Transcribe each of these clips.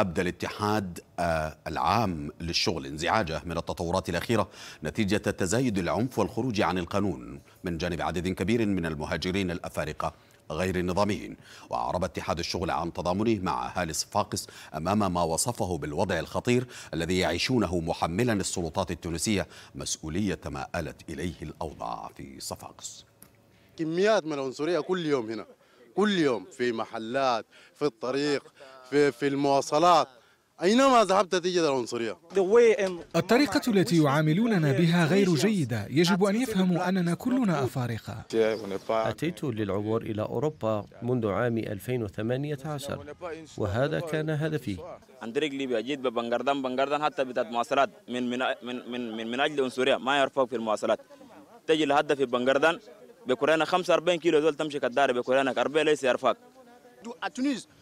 أبدى الاتحاد آه، العام للشغل انزعاجه من التطورات الأخيرة نتيجة تزايد العنف والخروج عن القانون من جانب عدد كبير من المهاجرين الأفارقة غير النظاميين وأعرب اتحاد الشغل عن تضامنه مع أهالي صفاقس أمام ما وصفه بالوضع الخطير الذي يعيشونه محملا السلطات التونسية مسؤولية ما آلت إليه الأوضاع في صفاقس كميات من العنصرية كل يوم هنا كل يوم في محلات في الطريق في, في المواصلات أينما ذهبت تجد العنصرية الطريقة التي يعاملوننا بها غير جيدة يجب أن يفهموا أننا كلنا أفارقة أتيت للعبور إلى أوروبا منذ عام 2018 وهذا كان هدفي عن طريق ليبيا جيت ببنغردان بنغردان حتى بتاعت مواصلات من من من من, من, أجل العنصرية ما في المواصلات تجي في بنغردان 45 كيلو زول تمشي 40 ليس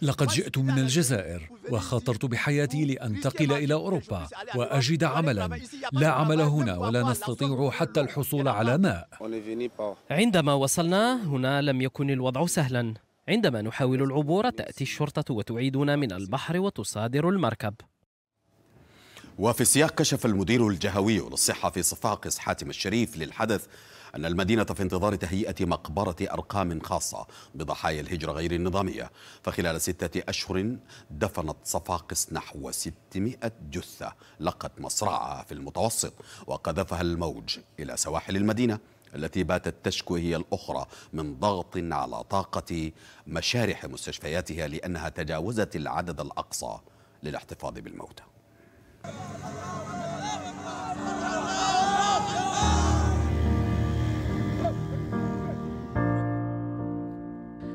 لقد جئت من الجزائر وخاطرت بحياتي لأنتقل إلى أوروبا وأجد عملا لا عمل هنا ولا نستطيع حتى الحصول على ماء عندما وصلنا هنا لم يكن الوضع سهلا عندما نحاول العبور تأتي الشرطة وتعيدنا من البحر وتصادر المركب وفي سياق كشف المدير الجهوي للصحة في صفاقس حاتم الشريف للحدث أن المدينة في انتظار تهيئة مقبرة أرقام خاصة بضحايا الهجرة غير النظامية فخلال ستة أشهر دفنت صفاقس نحو 600 جثة لقت مصرعها في المتوسط وقذفها الموج إلى سواحل المدينة التي باتت تشكو هي الأخرى من ضغط على طاقة مشارح مستشفياتها لأنها تجاوزت العدد الأقصى للاحتفاظ بالموتى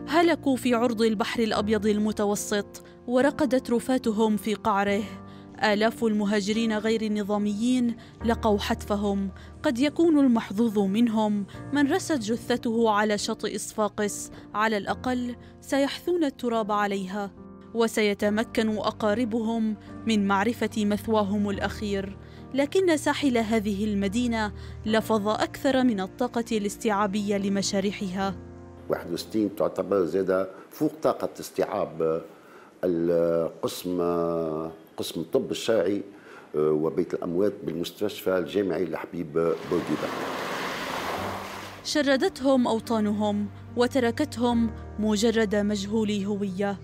هلكوا في عرض البحر الأبيض المتوسط ورقدت رفاتهم في قعره آلاف المهاجرين غير النظاميين لقوا حتفهم قد يكون المحظوظ منهم من رست جثته على شاطئ صفاقس على الأقل سيحثون التراب عليها وسيتمكن اقاربهم من معرفه مثواهم الاخير لكن ساحل هذه المدينه لفظ اكثر من الطاقه الاستيعابيه لمشاريعها 61 تعتبر زيادة فوق طاقة استيعاب القسم قسم الطب الشرعي آه، وبيت الأموات بالمستشفى الجامعي الحبيب بورديبة شردتهم أوطانهم وتركتهم مجرد مجهولي هوية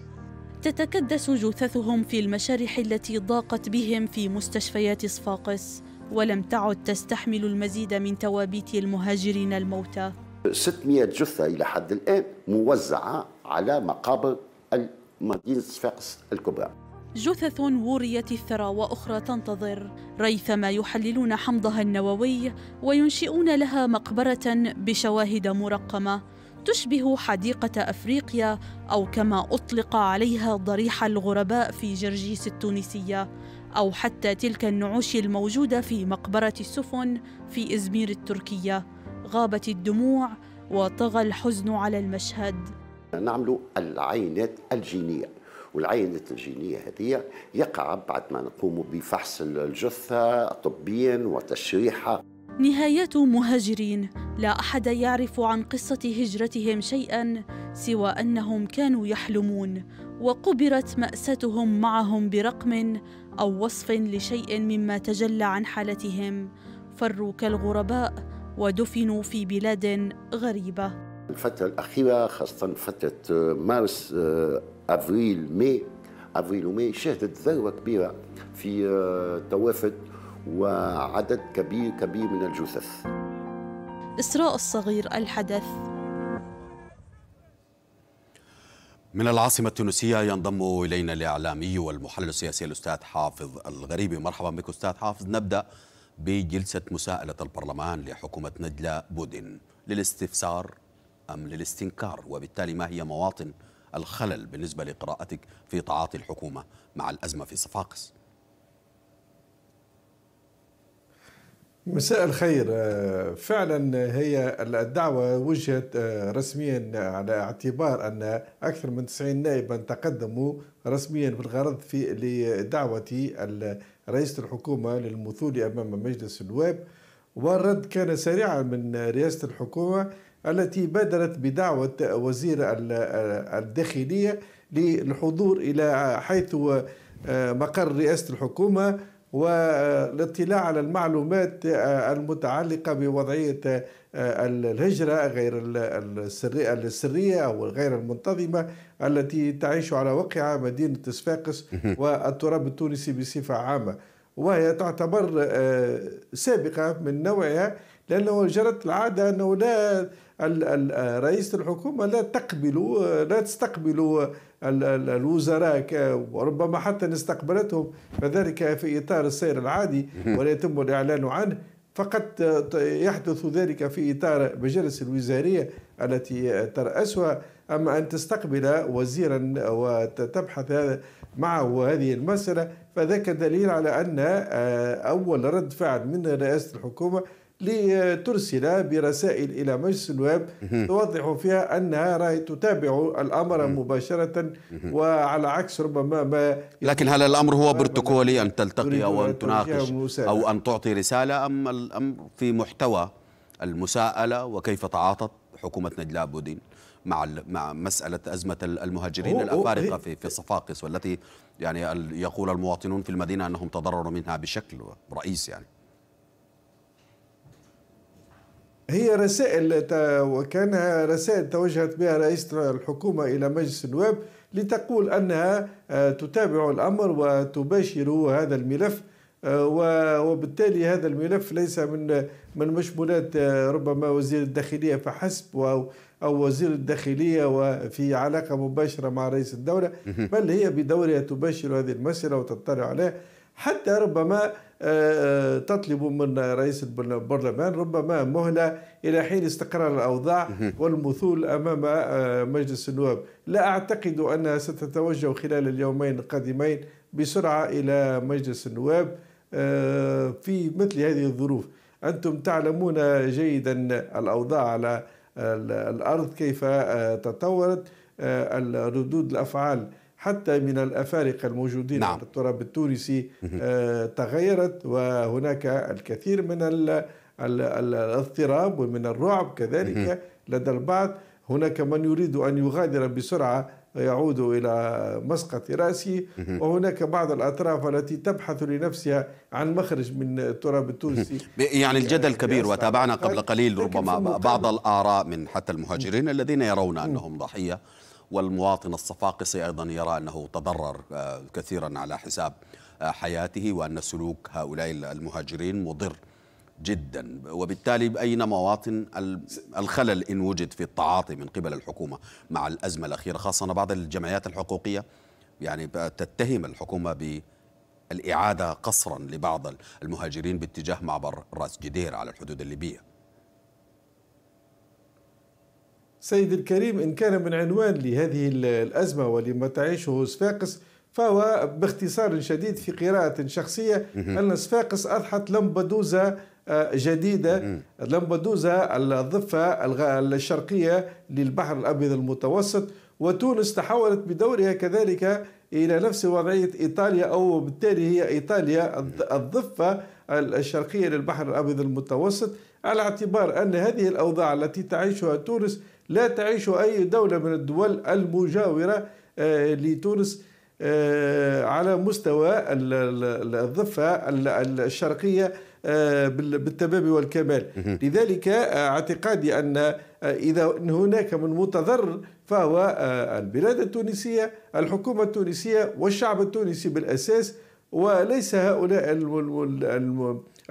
تتكدس جثثهم في المشارح التي ضاقت بهم في مستشفيات صفاقس ولم تعد تستحمل المزيد من توابيت المهاجرين الموتى 600 جثة إلى حد الآن موزعة على مقابر مدينة صفاقس الكبرى جثث وريت الثرى وأخرى تنتظر ريثما يحللون حمضها النووي وينشئون لها مقبرة بشواهد مرقمة تشبه حديقة أفريقيا أو كما أطلق عليها ضريح الغرباء في جرجيس التونسية أو حتى تلك النعوش الموجودة في مقبرة السفن في إزمير التركية غابت الدموع وطغى الحزن على المشهد نعمل العينات الجينية والعينات الجينية هذه يقع بعد ما نقوم بفحص الجثة طبيا وتشريحها نهايات مهاجرين لا احد يعرف عن قصه هجرتهم شيئا سوى انهم كانوا يحلمون وقبرت ماساتهم معهم برقم او وصف لشيء مما تجلى عن حالتهم فروا كالغرباء ودفنوا في بلاد غريبه الفتره الاخيره خاصه فتره آه، مارس آه، افريل ماي افريل وماي شهدت ذروه كبيره في آه، توافد وعدد كبير كبير من الجثث إسراء الصغير الحدث من العاصمة التونسية ينضم إلينا الإعلامي والمحلل السياسي الأستاذ حافظ الغريبي مرحبا بك أستاذ حافظ نبدأ بجلسة مساءلة البرلمان لحكومة نجلة بودن للاستفسار أم للاستنكار وبالتالي ما هي مواطن الخلل بالنسبة لقراءتك في تعاطي الحكومة مع الأزمة في صفاقس مساء الخير آه، فعلا هي الدعوة وجهت آه، رسميا على اعتبار أن أكثر من 90 نائبا تقدموا رسميا بالغرض في لدعوة رئيس الحكومة للمثول أمام مجلس النواب والرد كان سريعا من رئاسة الحكومة التي بادرت بدعوة وزير الداخلية للحضور إلى حيث آه، مقر رئاسة الحكومة والاطلاع على المعلومات المتعلقة بوضعية آه، الهجرة غير السرية أو غير المنتظمة التي تعيش على وقع مدينة صفاقس والتراب التونسي بصفة عامة وهي تعتبر آه، سابقة من نوعها لأنه جرت العادة أنه لا رئيس الحكومة لا تقبل لا تستقبل الوزراء وربما حتى إن استقبلتهم فذلك في إطار السير العادي ولا يتم الإعلان عنه فقط يحدث ذلك في إطار مجالس الوزارية التي ترأسها أما أن تستقبل وزيرا وتبحث معه هذه المسألة فذاك دليل على أن آه، أول رد فعل من رئاسة الحكومة لترسل برسائل إلى مجلس النواب توضح فيها أنها راهي تتابع الأمر مباشرة وعلى عكس ربما ما لكن هل الأمر هو بروتوكولي أن تلتقي أو أن تناقش أو أن تعطي رسالة أم الأمر في محتوى المساءلة وكيف تعاطت حكومة نجلاء بودين مع مع مسألة أزمة المهاجرين الأفارقة في في صفاقس والتي يعني يقول المواطنون في المدينة أنهم تضرروا منها بشكل رئيسي يعني هي رسائل وكان رسائل توجهت بها رئيس الحكومة إلى مجلس النواب لتقول أنها آه، تتابع الأمر وتباشر هذا الملف آه، وبالتالي هذا الملف ليس من من مشمولات آه، ربما وزير الداخليه فحسب او او وزير الداخليه وفي علاقه مباشره مع رئيس الدوله بل هي بدورها تباشر هذه المساله وتطلع عليها حتى ربما آه، آه، تطلب من رئيس البرلمان ربما مهلة إلى حين استقرار الأوضاع والمثول أمام آه، مجلس النواب لا أعتقد أنها ستتوجه خلال اليومين القادمين بسرعة إلى مجلس النواب في مثل هذه الظروف أنتم تعلمون جيدا الأوضاع على الأرض كيف تطورت الردود الأفعال حتى من الافارقه الموجودين نعم. في التراب التونسي آه، تغيرت وهناك الكثير من الاضطراب ومن الرعب كذلك لدى البعض هناك من يريد ان يغادر بسرعه يعود الى مسقط راسه وهناك بعض الاطراف التي تبحث لنفسها عن مخرج من التراب التونسي يعني الجدل آه، كبير وتابعنا قبل قليل ربما بعض الاراء من حتى المهاجرين الذين يرون انهم ضحيه والمواطن الصفاقسي أيضا يرى أنه تضرر آه، كثيرا على حساب آه، حياته وأن سلوك هؤلاء المهاجرين مضر جدا وبالتالي أين مواطن الخلل إن وجد في التعاطي من قبل الحكومة مع الأزمة الأخيرة خاصة بعض الجمعيات الحقوقية يعني تتهم الحكومة ب الإعادة قصرا لبعض المهاجرين باتجاه معبر راس جدير على الحدود الليبية سيد الكريم إن كان من عنوان لهذه الأزمة ولما تعيشه صفاقس فهو باختصار شديد في قراءة شخصية أن صفاقس أضحت لمبدوزة آه، جديدة لمبدوزة الضفة الشرقية للبحر الأبيض المتوسط وتونس تحولت بدورها كذلك إلى نفس وضعية إيطاليا أو بالتالي هي إيطاليا الضفة الشرقية للبحر الأبيض المتوسط على اعتبار أن هذه الأوضاع التي تعيشها تونس لا تعيش أي دولة من الدول المجاورة آه، لتونس آه، على مستوى الضفة الشرقية آه، بالتمام والكمال لذلك اعتقادي أن إذا هناك من متضرر فهو البلاد التونسية الحكومة التونسية والشعب التونسي بالأساس وليس هؤلاء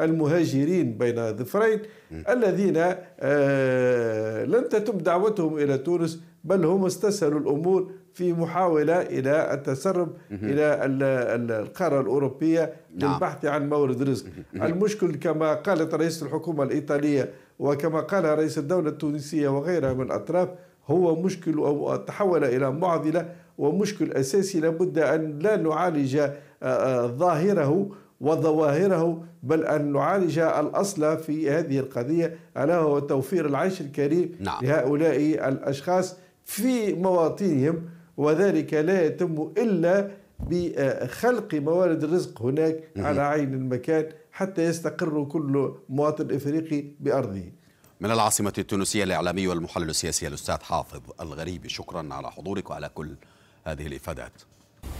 المهاجرين بين ظفرين الذين آه، لن تتم دعوتهم إلى تونس بل هم استسهلوا الأمور في محاولة إلى التسرب إلى القارة الأوروبية نعم. للبحث عن مورد رزق المشكل كما قالت رئيس الحكومة الإيطالية وكما قال رئيس الدولة التونسية وغيرها من الأطراف هو مشكل أو تحول إلى معضلة ومشكل أساسي لابد أن لا نعالج آه، آه، ظاهره وظواهره بل أن نعالج الأصل في هذه القضية ألا هو توفير العيش الكريم نعم. لهؤلاء الأشخاص في مواطنهم وذلك لا يتم إلا بخلق موارد الرزق هناك مم. على عين المكان حتى يستقر كل مواطن إفريقي بأرضه من العاصمة التونسية الإعلامي والمحلل السياسي الأستاذ حافظ الغريبي شكرا على حضورك وعلى كل هذه الإفادات